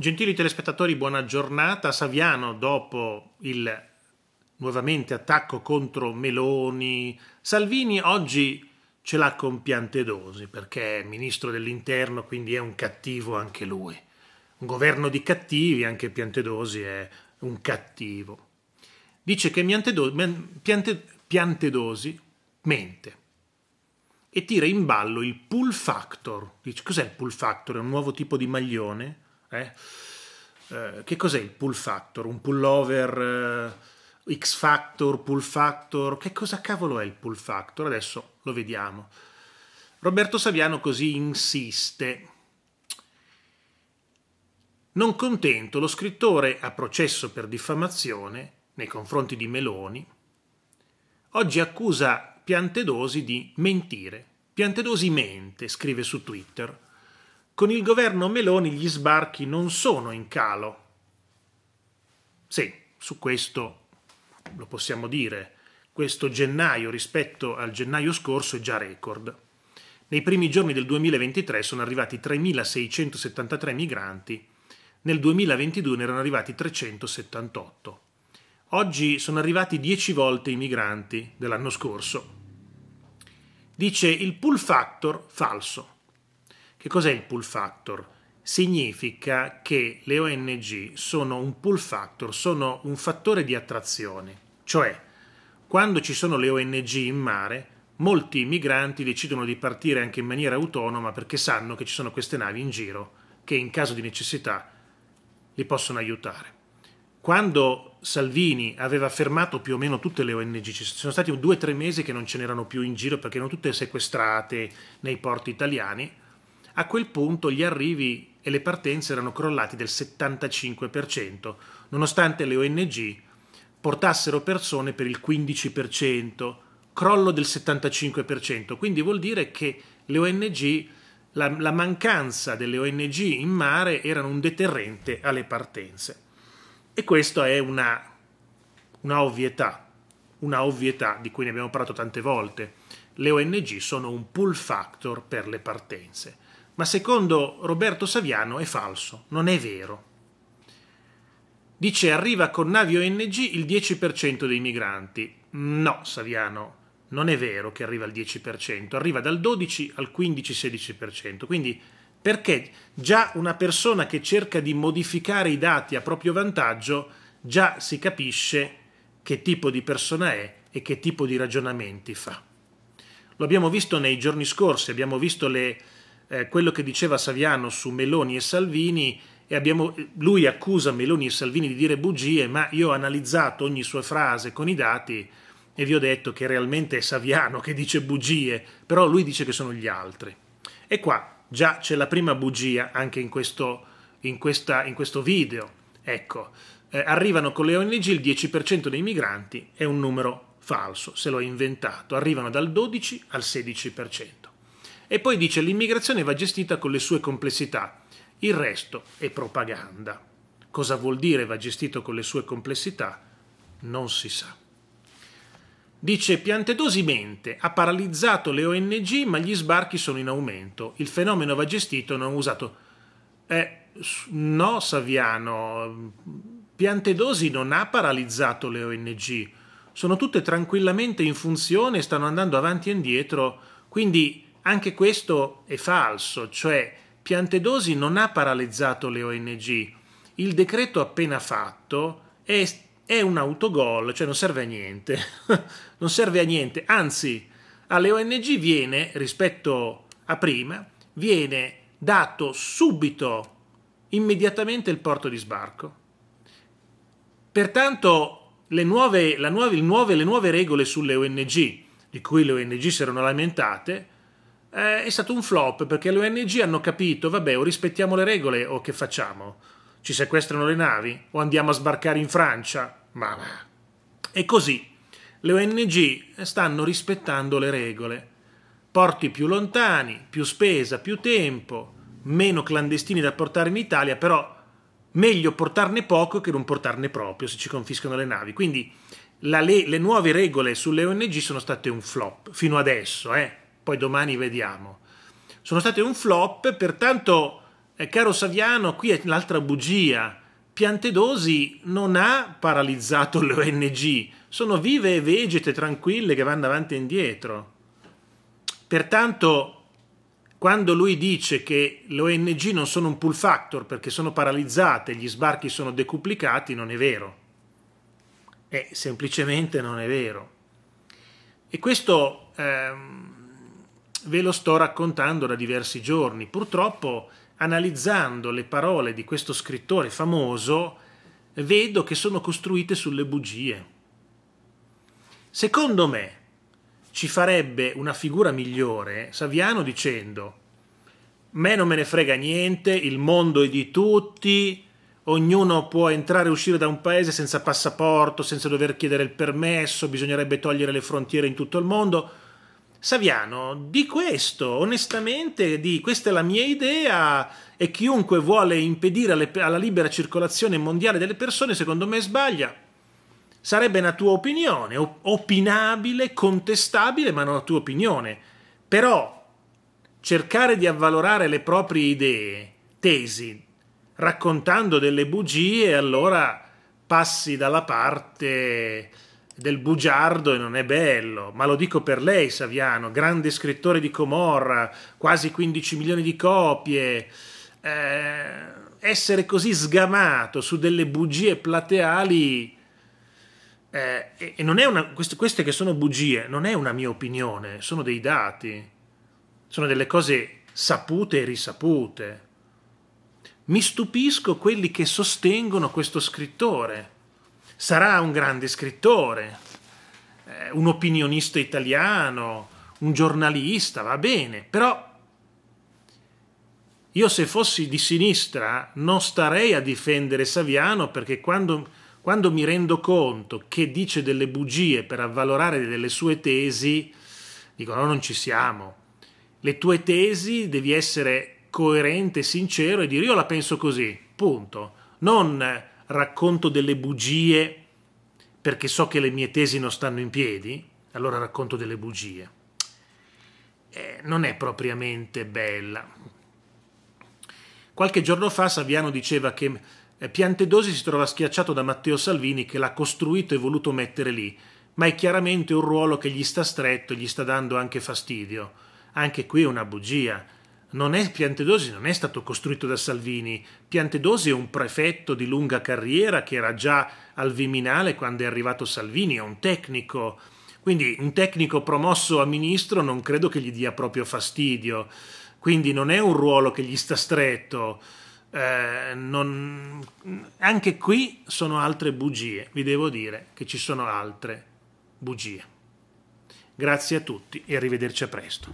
Gentili telespettatori, buona giornata. Saviano, dopo il nuovamente attacco contro Meloni, Salvini oggi ce l'ha con Piantedosi perché è ministro dell'interno, quindi è un cattivo anche lui. Un governo di cattivi, anche Piantedosi è un cattivo. Dice che Piantedosi mente e tira in ballo il pull factor. Dice cos'è il pull factor? È un nuovo tipo di maglione? Eh? Eh, che cos'è il pull factor? Un pullover eh, X factor, pull factor? Che cosa cavolo è il pull factor? Adesso lo vediamo. Roberto Saviano così insiste. Non contento, lo scrittore a processo per diffamazione nei confronti di Meloni oggi accusa Piantedosi di mentire. Piantedosi mente, scrive su Twitter con il governo Meloni gli sbarchi non sono in calo. Sì, su questo lo possiamo dire. Questo gennaio rispetto al gennaio scorso è già record. Nei primi giorni del 2023 sono arrivati 3.673 migranti, nel 2022 ne erano arrivati 378. Oggi sono arrivati 10 volte i migranti dell'anno scorso. Dice il pull factor falso. Che cos'è il pull factor? Significa che le ONG sono un pull factor, sono un fattore di attrazione, cioè quando ci sono le ONG in mare, molti migranti decidono di partire anche in maniera autonoma perché sanno che ci sono queste navi in giro che in caso di necessità li possono aiutare. Quando Salvini aveva fermato più o meno tutte le ONG, ci sono stati due o tre mesi che non ce n'erano più in giro perché erano tutte sequestrate nei porti italiani, a quel punto gli arrivi e le partenze erano crollati del 75%, nonostante le ONG portassero persone per il 15%, crollo del 75%, quindi vuol dire che le ONG, la, la mancanza delle ONG in mare erano un deterrente alle partenze. E questa è una, una ovvietà, una ovvietà di cui ne abbiamo parlato tante volte. Le ONG sono un pull factor per le partenze ma secondo Roberto Saviano è falso, non è vero. Dice arriva con navi ONG il 10% dei migranti. No, Saviano, non è vero che arriva al 10%, arriva dal 12 al 15-16%. Quindi perché già una persona che cerca di modificare i dati a proprio vantaggio già si capisce che tipo di persona è e che tipo di ragionamenti fa. Lo abbiamo visto nei giorni scorsi, abbiamo visto le eh, quello che diceva Saviano su Meloni e Salvini e abbiamo, lui accusa Meloni e Salvini di dire bugie, ma io ho analizzato ogni sua frase con i dati e vi ho detto che realmente è Saviano che dice bugie, però lui dice che sono gli altri. E qua già c'è la prima bugia anche in questo, in questa, in questo video. Ecco, eh, arrivano con le ONG il 10% dei migranti, è un numero falso, se l'ho inventato, arrivano dal 12 al 16%. E poi dice l'immigrazione va gestita con le sue complessità, il resto è propaganda. Cosa vuol dire va gestito con le sue complessità? Non si sa. Dice piantedosamente ha paralizzato le ONG ma gli sbarchi sono in aumento, il fenomeno va gestito non usato. Eh, no Saviano, Piantedosi non ha paralizzato le ONG, sono tutte tranquillamente in funzione e stanno andando avanti e indietro, quindi anche questo è falso, cioè Piantedosi non ha paralizzato le ONG. Il decreto appena fatto è, è un autogol, cioè non serve a niente. non serve a niente, anzi alle ONG viene, rispetto a prima, viene dato subito, immediatamente il porto di sbarco. Pertanto le nuove, nuove, nuove, le nuove regole sulle ONG, di cui le ONG si erano lamentate, eh, è stato un flop perché le ONG hanno capito, vabbè, o rispettiamo le regole o che facciamo? Ci sequestrano le navi o andiamo a sbarcare in Francia? Ma... E così le ONG stanno rispettando le regole. Porti più lontani, più spesa, più tempo, meno clandestini da portare in Italia, però meglio portarne poco che non portarne proprio se ci confiscano le navi. Quindi le, le nuove regole sulle ONG sono state un flop fino adesso, eh poi domani vediamo. Sono state un flop, pertanto, eh, caro Saviano, qui è l'altra bugia. Piantedosi non ha paralizzato le ONG, sono vive e vegete tranquille che vanno avanti e indietro. Pertanto, quando lui dice che le ONG non sono un pull factor perché sono paralizzate, gli sbarchi sono decuplicati, non è vero. Eh, semplicemente non è vero. E questo ehm, ve lo sto raccontando da diversi giorni. Purtroppo, analizzando le parole di questo scrittore famoso, vedo che sono costruite sulle bugie. Secondo me, ci farebbe una figura migliore Saviano dicendo me non me ne frega niente, il mondo è di tutti, ognuno può entrare e uscire da un paese senza passaporto, senza dover chiedere il permesso, bisognerebbe togliere le frontiere in tutto il mondo. Saviano, di questo, onestamente, di questa è la mia idea e chiunque vuole impedire alle, alla libera circolazione mondiale delle persone, secondo me sbaglia. Sarebbe una tua opinione, opinabile, contestabile, ma non la tua opinione. Però cercare di avvalorare le proprie idee, tesi, raccontando delle bugie, allora passi dalla parte del bugiardo e non è bello, ma lo dico per lei Saviano, grande scrittore di Comorra, quasi 15 milioni di copie. Eh, essere così sgamato su delle bugie plateali eh, e, non è una, queste, queste che sono bugie non è una mia opinione, sono dei dati, sono delle cose sapute e risapute. Mi stupisco quelli che sostengono questo scrittore sarà un grande scrittore, eh, un opinionista italiano, un giornalista, va bene, però io se fossi di sinistra non starei a difendere Saviano perché quando, quando mi rendo conto che dice delle bugie per avvalorare delle sue tesi, dico no, non ci siamo. Le tue tesi devi essere coerente, sincero e dire io la penso così, punto. Non racconto delle bugie perché so che le mie tesi non stanno in piedi, allora racconto delle bugie. Eh, non è propriamente bella. Qualche giorno fa Saviano diceva che eh, Piantedosi si trova schiacciato da Matteo Salvini che l'ha costruito e voluto mettere lì, ma è chiaramente un ruolo che gli sta stretto e gli sta dando anche fastidio. Anche qui è una bugia non è, Piantedosi non è stato costruito da Salvini. Piantedosi è un prefetto di lunga carriera che era già al Viminale quando è arrivato Salvini, è un tecnico. Quindi un tecnico promosso a ministro non credo che gli dia proprio fastidio. Quindi non è un ruolo che gli sta stretto. Eh, non... Anche qui sono altre bugie, vi devo dire che ci sono altre bugie. Grazie a tutti e arrivederci a presto.